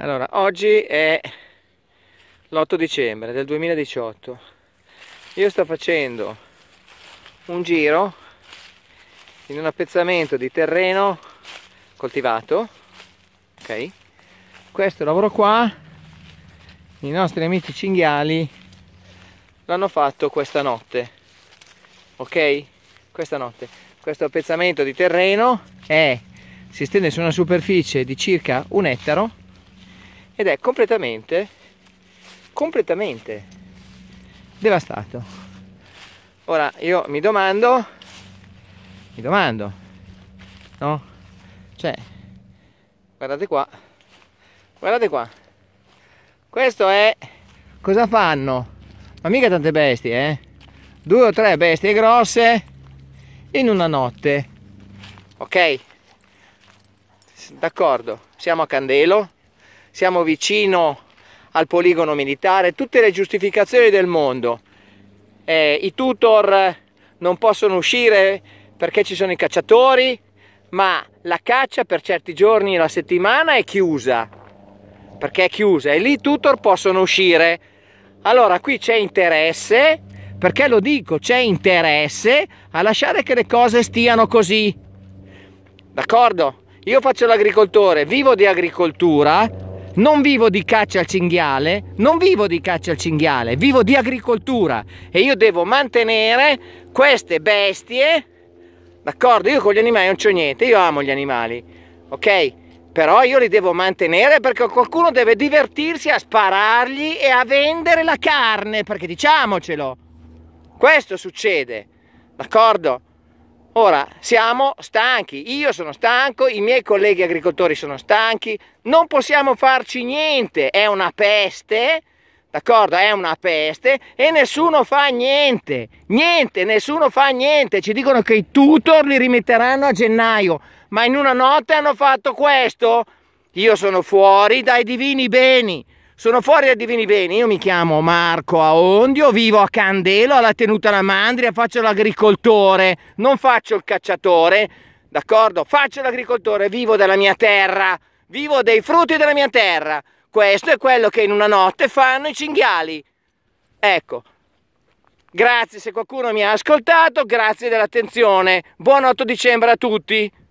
Allora, oggi è l'8 dicembre del 2018. Io sto facendo un giro in un appezzamento di terreno coltivato. Ok? Questo lavoro qua i nostri amici cinghiali l'hanno fatto questa notte. Ok? Questa notte. Questo appezzamento di terreno è, si stende su una superficie di circa un ettaro ed è completamente, completamente devastato. Ora io mi domando, mi domando, no? Cioè, guardate qua, guardate qua, questo è, cosa fanno? Ma mica tante bestie, eh? Due o tre bestie grosse in una notte, ok? D'accordo, siamo a Candelo, siamo vicino al poligono militare, tutte le giustificazioni del mondo. Eh, I tutor non possono uscire perché ci sono i cacciatori, ma la caccia per certi giorni della settimana è chiusa, perché è chiusa e lì i tutor possono uscire. Allora qui c'è interesse, perché lo dico, c'è interesse a lasciare che le cose stiano così. D'accordo? Io faccio l'agricoltore, vivo di agricoltura, non vivo di caccia al cinghiale, non vivo di caccia al cinghiale, vivo di agricoltura e io devo mantenere queste bestie, d'accordo? Io con gli animali non c'ho niente, io amo gli animali, ok? Però io li devo mantenere perché qualcuno deve divertirsi a sparargli e a vendere la carne, perché diciamocelo, questo succede, d'accordo? Ora siamo stanchi, io sono stanco, i miei colleghi agricoltori sono stanchi, non possiamo farci niente, è una peste, d'accordo? È una peste e nessuno fa niente, niente, nessuno fa niente. Ci dicono che i tutor li rimetteranno a gennaio, ma in una notte hanno fatto questo. Io sono fuori dai divini beni. Sono fuori a Divini Beni, io mi chiamo Marco Aondio, vivo a Candelo, alla tenuta La Mandria, faccio l'agricoltore, non faccio il cacciatore, d'accordo? Faccio l'agricoltore, vivo della mia terra, vivo dei frutti della mia terra. Questo è quello che in una notte fanno i cinghiali. Ecco, grazie se qualcuno mi ha ascoltato, grazie dell'attenzione, buon 8 dicembre a tutti!